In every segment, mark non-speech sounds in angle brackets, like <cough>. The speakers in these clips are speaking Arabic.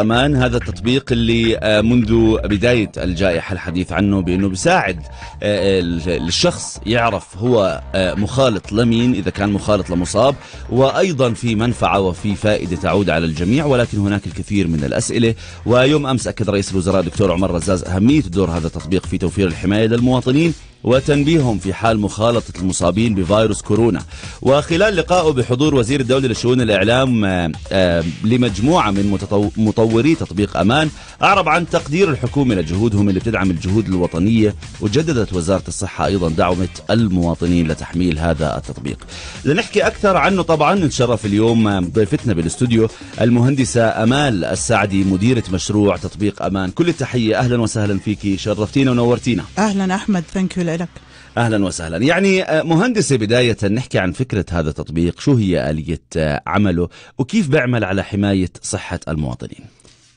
أمان هذا التطبيق اللي آه، منذ بداية الجائحة الحديث عنه بأنه بيساعد آه، الشخص يعرف هو آه، مخالط لمين إذا كان مخالط لمصاب وأيضا في منفعة وفي فائدة تعود على الجميع ولكن هناك الكثير من الأسئلة ويوم أمس أكد رئيس الوزراء الدكتور عمر رزاز أهمية دور هذا التطبيق في توفير الحماية للمواطنين وتنبيههم في حال مخالطة المصابين بفيروس كورونا وخلال لقائه بحضور وزير الدولة لشؤون الإعلام آه، آه، لمجموعة من مطوري تطبيق أمان أعرب عن تقدير الحكومة لجهودهم اللي بتدعم الجهود الوطنية وجددت وزارة الصحة أيضا دعوة المواطنين لتحميل هذا التطبيق لنحكي أكثر عنه طبعا نتشرف اليوم ضيفتنا بالاستوديو المهندسة أمال السعدي مديرة مشروع تطبيق أمان كل التحية أهلا وسهلا فيك شرفتينا ونورتينا أهلا أحمد ثانك يو تفضل لك اهلا وسهلا يعني آه، مهندسه بدايه نحكي عن فكره هذا التطبيق شو هي اليه آه، عمله وكيف بيعمل على حمايه صحه المواطنين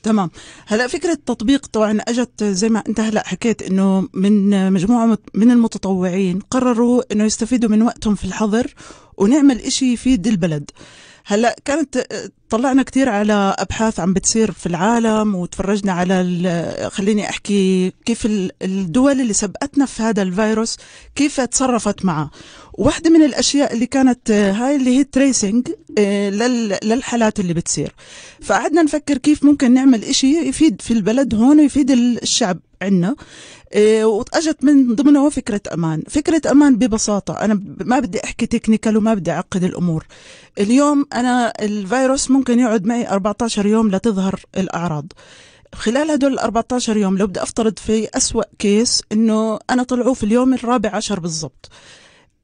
تمام هلا فكره التطبيق طبعا اجت زي ما انت هلا حكيت انه من آه، مجموعه من المتطوعين قرروا انه يستفيدوا من وقتهم في الحظر ونعمل إشي يفيد البلد هلا كانت آه، طلعنا كثير على ابحاث عم بتصير في العالم وتفرجنا على آه، خليني احكي كيف الدول اللي سبقتنا في هذا الفيروس كيف تصرفت معه واحدة من الاشياء اللي كانت آه، هاي اللي هي تريسنج للحالات اللي بتصير فقعدنا نفكر كيف ممكن نعمل إشي يفيد في البلد هون ويفيد الشعب عندنا إيه، واجت من ضمنها فكره امان، فكره امان ببساطه انا ما بدي احكي تكنيكال وما بدي اعقد الامور. اليوم انا الفيروس ممكن يقعد معي 14 يوم لتظهر الاعراض. خلال هدول ال 14 يوم لو بدي افترض في أسوأ كيس انه انا طلعوا في اليوم الرابع عشر بالضبط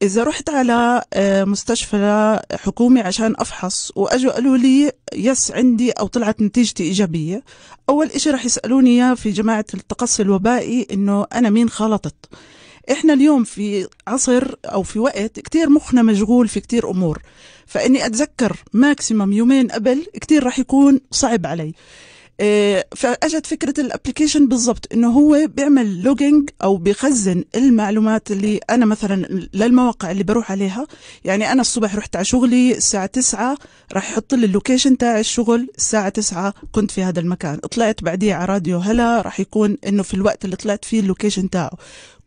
إذا رحت على آه، مستشفى حكومي عشان أفحص وأجوا قالوا لي يس عندي أو طلعت نتيجتي إيجابية أول إشي رح يسألوني إياه في جماعة التقصي الوبائي إنه أنا مين خالطت إحنا اليوم في عصر أو في وقت كتير مخنا مشغول في كتير أمور فإني أتذكر ماكسيمم يومين قبل كتير رح يكون صعب علي آه، فاجت فكره الابلكيشن بالضبط انه هو بيعمل لوجينج او بيخزن المعلومات اللي انا مثلا للمواقع اللي بروح عليها يعني انا الصبح رحت على شغلي الساعه 9 راح يحط لي اللوكيشن تاع الشغل الساعه 9 كنت في هذا المكان طلعت بعديه على راديو هلا راح يكون انه في الوقت اللي طلعت فيه اللوكيشن تاعه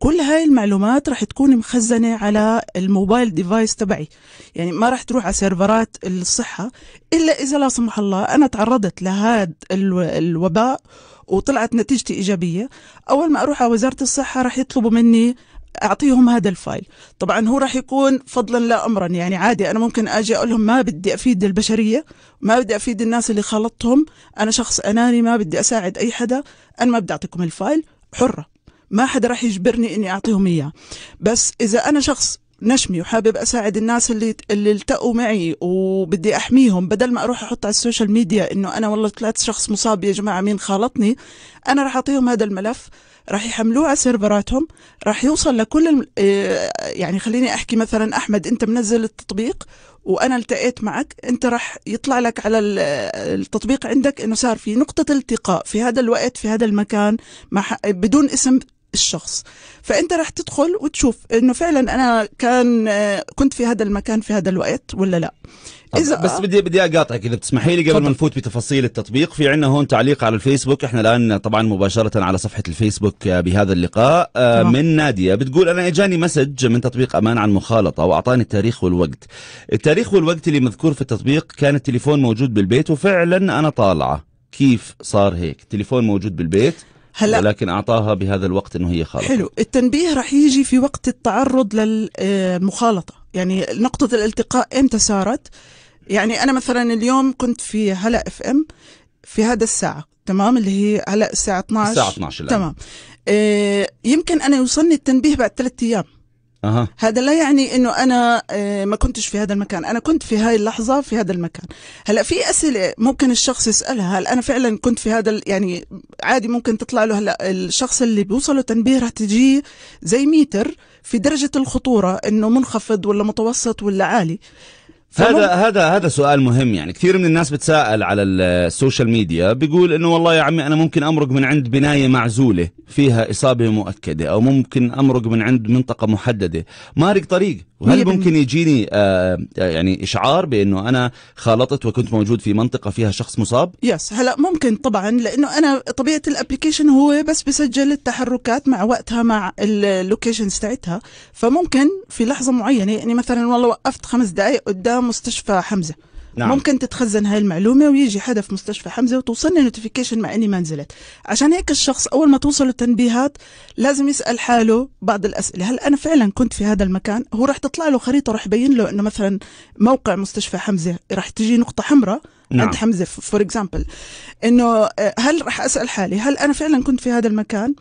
كل هاي المعلومات راح تكون مخزنة على الموبايل ديفايس تبعي يعني ما راح تروح على سيرفرات الصحة إلا إذا لا سمح الله أنا تعرضت لهذا الوباء وطلعت نتيجتي إيجابية أول ما أروح على وزارة الصحة راح يطلبوا مني اعطيهم هذا الفايل طبعا هو راح يكون فضلا لا امرا يعني عادي انا ممكن اجي اقول لهم ما بدي افيد البشريه ما بدي افيد الناس اللي خالطتهم انا شخص اناني ما بدي اساعد اي حدا انا ما بدي اعطيكم الفايل حره ما حدا راح يجبرني اني اعطيهم اياه بس اذا انا شخص نشمي وحابب اساعد الناس اللي اللي التقوا معي وبدي احميهم بدل ما اروح احط على السوشيال ميديا انه انا والله طلعت شخص مصاب يا جماعه مين خالطني انا راح اعطيهم هذا الملف راح يحملوه على سيرفراتهم راح يوصل لكل الم... آه، يعني خليني احكي مثلا احمد انت منزل التطبيق وانا التقيت معك انت راح يطلع لك على التطبيق عندك انه صار في نقطه التقاء في هذا الوقت في هذا المكان مع بدون اسم الشخص فانت رح تدخل وتشوف انه فعلا انا كان آه، كنت في هذا المكان في هذا الوقت ولا لا اذا بس بدي بدي اقاطعك اذا بتسمحي لي قبل ما نفوت بتفاصيل التطبيق في عندنا هون تعليق على الفيسبوك احنا الان طبعا مباشره على صفحه الفيسبوك آه، بهذا اللقاء آه، من ناديه بتقول انا اجاني مسج من تطبيق امان عن مخالطه واعطاني التاريخ والوقت التاريخ والوقت اللي مذكور في التطبيق كان التليفون موجود بالبيت وفعلا انا طالعه كيف صار هيك تليفون موجود بالبيت هلا ولكن اعطاها بهذا الوقت انه هي خالطه حلو التنبيه رح يجي في وقت التعرض للمخالطه آه، يعني نقطه الالتقاء امتى صارت يعني انا مثلا اليوم كنت في هلا اف ام في هذا الساعه تمام اللي هي هلا الساعه 12 الساعه 12 الآن. تمام آه يمكن انا يوصلني التنبيه بعد ثلاثة ايام أه. هذا لا يعني انه انا آه، ما كنتش في هذا المكان انا كنت في هاي اللحظه في هذا المكان هلا في اسئله ممكن الشخص يسالها هل انا فعلا كنت في هذا يعني عادي ممكن تطلع له هلا الشخص اللي بيوصله تنبيه رح تجيه زي ميتر في درجه الخطوره انه منخفض ولا متوسط ولا عالي هذا هذا هذا سؤال مهم يعني كثير من الناس بتساءل على السوشيال ميديا بيقول انه والله يا عمي انا ممكن امرق من عند بنايه معزوله فيها اصابه مؤكده او ممكن امرق من عند منطقه محدده مارق طريق وهل ممكن يجيني آه يعني اشعار بانه انا خالطت وكنت موجود في منطقه فيها شخص مصاب يس هلا ممكن طبعا لانه انا طبيعه الابلكيشن هو بس بسجل التحركات مع وقتها مع اللوكيشنز تاعتها فممكن في لحظه معينه يعني مثلا والله وقفت خمس دقائق قدام مستشفى حمزه نعم. ممكن تتخزن هاي المعلومه ويجي حدا في مستشفى حمزه وتوصلني نوتيفيكيشن مع اني ما نزلت عشان هيك الشخص اول ما توصل التنبيهات لازم يسال حاله بعض الاسئله هل انا فعلا كنت في هذا المكان هو راح تطلع له خريطه راح يبين له انه مثلا موقع مستشفى حمزه راح تجي نقطه حمراء نعم. عند حمزه فور اكزامبل انه آه، هل راح اسال حالي هل انا فعلا كنت في هذا المكان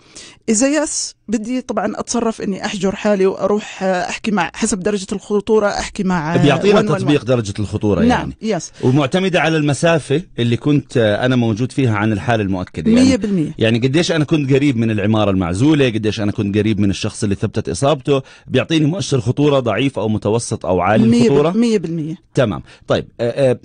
اذا يس بدي طبعا اتصرف اني احجر حالي واروح آه، احكي مع حسب درجه الخطوره احكي مع بيعطينا تطبيق درجه الخطوره نعم. يعني يس ومعتمده على المسافه اللي كنت آه، انا موجود فيها عن الحاله المؤكده يعني 100% يعني قديش انا كنت قريب من العماره المعزوله قديش انا كنت قريب من الشخص اللي ثبتت اصابته بيعطيني مؤشر خطوره ضعيف او متوسط او عالي الخطوره 100% تمام طيب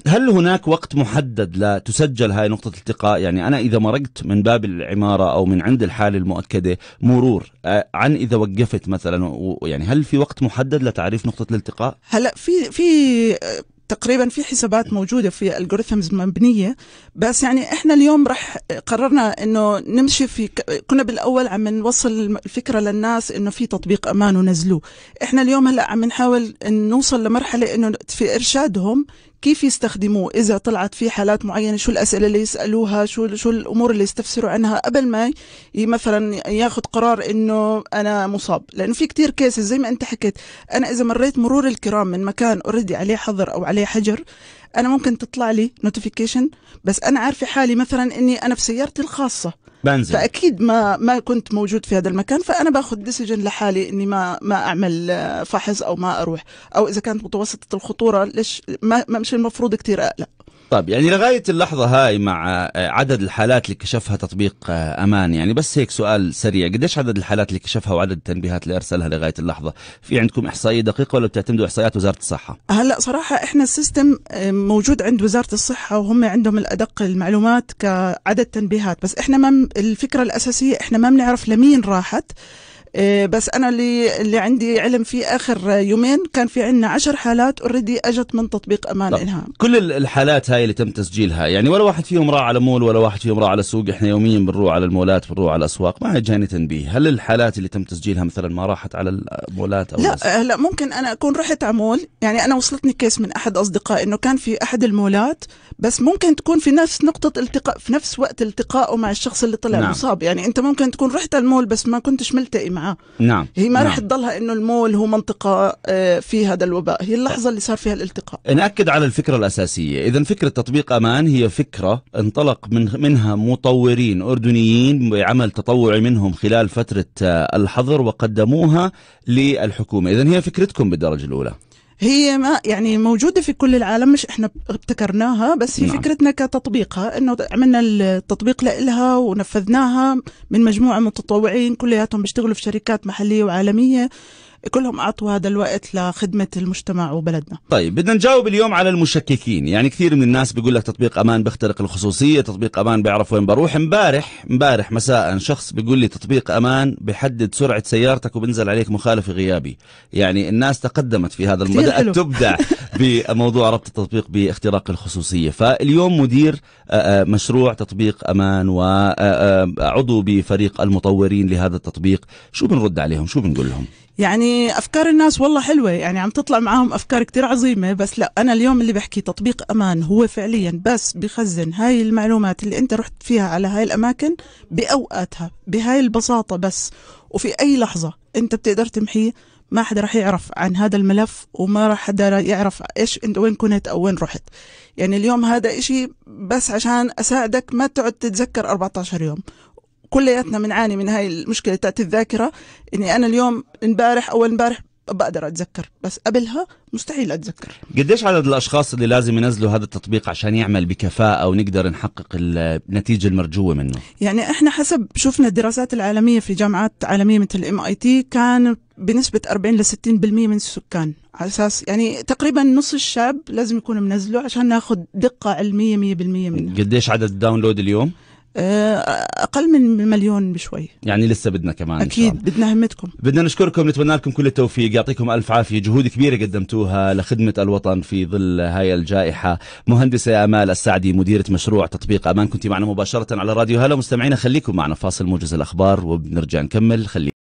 هل هناك وقت محدد لتسجل هاي نقطة التقاء يعني أنا إذا مرقت من باب العمارة أو من عند الحالة المؤكدة مرور آه، عن إذا وقفت مثلا يعني هل في وقت محدد لتعريف نقطة الالتقاء؟ هلا في في آه، تقريبا في حسابات موجوده في الجوريثمز مبنيه بس يعني احنا اليوم رح قررنا انه نمشي في كنا بالاول عم نوصل الفكره للناس انه في تطبيق امان ونزلوه احنا اليوم هلا عم نحاول إن نوصل لمرحله انه في ارشادهم كيف يستخدموه اذا طلعت في حالات معينه شو الاسئله اللي يسالوها شو شو الامور اللي يستفسروا عنها قبل ما مثلا ياخذ قرار انه انا مصاب لانه في كتير كيسز زي ما انت حكيت انا اذا مريت مرور الكرام من مكان اوريدي عليه حظر او عليه حجر انا ممكن تطلع لي نوتيفيكيشن بس انا عارفه حالي مثلا اني انا في سيارتي الخاصه بنزل فاكيد ما ما كنت موجود في هذا المكان فانا باخذ ديسيجن لحالي اني ما ما اعمل فحص او ما اروح او اذا كانت متوسطه الخطوره ليش ما مش المفروض كثير اقلق طيب يعني لغاية اللحظة هاي مع آه، عدد الحالات اللي كشفها تطبيق آه، أمان يعني بس هيك سؤال سريع قديش عدد الحالات اللي كشفها وعدد التنبيهات اللي أرسلها لغاية اللحظة في عندكم إحصائية دقيقة ولا بتعتمدوا إحصائيات وزارة الصحة هلا صراحة إحنا السيستم آه، موجود عند وزارة الصحة وهم عندهم الأدق المعلومات كعدد تنبيهات بس إحنا ما الفكرة الأساسية إحنا ما بنعرف لمين راحت إيه، بس انا اللي اللي عندي علم فيه اخر يومين كان في عندنا عشر حالات اوريدي اجت من تطبيق امان طب. الهام كل الحالات هاي اللي تم تسجيلها يعني ولا واحد فيهم راح على مول ولا واحد فيهم راح على سوق احنا يوميا بنروح على المولات بنروح على الاسواق ما اجاني تنبيه هل الحالات اللي تم تسجيلها مثلا ما راحت على المولات او لا آه، لا ممكن انا اكون رحت على مول يعني انا وصلتني كيس من احد اصدقائي انه كان في احد المولات بس ممكن تكون في نفس نقطة التقاء في نفس وقت التقائه مع الشخص اللي طلع نعم. مصاب يعني انت ممكن تكون رحت على المول بس ما كنتش ملتقي معه معاه نعم هي ما نعم. رح تضلها انه المول هو منطقه آه، في هذا الوباء هي اللحظه اللي صار فيها الالتقاء ناكد على الفكره الاساسيه اذا فكره تطبيق امان هي فكره انطلق من منها مطورين اردنيين بعمل تطوعي منهم خلال فتره آه، الحظر وقدموها للحكومه اذا هي فكرتكم بالدرجه الاولى هي ما يعني موجوده في كل العالم مش احنا ابتكرناها بس في نعم. فكرتنا كتطبيقها انه عملنا التطبيق لها ونفذناها من مجموعه متطوعين كلياتهم بيشتغلوا في شركات محليه وعالميه كلهم أعطوا هذا الوقت لخدمة المجتمع وبلدنا طيب بدنا نجاوب اليوم على المشككين يعني كثير من الناس بيقول لك تطبيق أمان بيخترق الخصوصية تطبيق أمان بيعرف وين بروح امبارح امبارح مساء شخص بيقول لي تطبيق أمان بحدد سرعة سيارتك وبنزل عليك مخالف غيابي يعني الناس تقدمت في هذا المبدأ تبدع <laughs> بموضوع ربط التطبيق باختراق الخصوصية فاليوم مدير آه، آه، مشروع تطبيق أمان وعضو آه، بفريق المطورين لهذا التطبيق شو بنرد عليهم شو بنقول لهم يعني افكار الناس والله حلوه يعني عم تطلع معاهم افكار كتير عظيمه بس لا انا اليوم اللي بحكي تطبيق امان هو فعليا بس بخزن هاي المعلومات اللي انت رحت فيها على هاي الاماكن باوقاتها بهاي البساطه بس وفي اي لحظه انت بتقدر تمحيه ما حدا راح يعرف عن هذا الملف وما راح حدا يعرف ايش انت وين كنت او وين رحت يعني اليوم هذا اشي بس عشان اساعدك ما تقعد تتذكر 14 يوم كلياتنا بنعاني من هاي المشكله تاعت الذاكره اني انا اليوم امبارح اول امبارح بقدر اتذكر بس قبلها مستحيل اتذكر قديش عدد الاشخاص اللي لازم ينزلوا هذا التطبيق عشان يعمل بكفاءه ونقدر نحقق النتيجه المرجوه منه يعني احنا حسب شفنا الدراسات العالميه في جامعات عالميه مثل الام اي تي كان بنسبه 40 ل 60% من السكان على اساس يعني تقريبا نص الشاب لازم يكون منزله عشان ناخذ دقه علميه 100% منه قديش عدد الداونلود اليوم آه، اقل من مليون بشوي يعني لسه بدنا كمان اكيد بدنا همتكم بدنا نشكركم نتمنى لكم كل التوفيق يعطيكم الف عافيه جهود كبيره قدمتوها لخدمه الوطن في ظل هاي الجائحه مهندسه امال السعدي مديره مشروع تطبيق امان كنت معنا مباشره على راديو هلا مستمعينا خليكم معنا فاصل موجز الاخبار وبنرجع نكمل خلي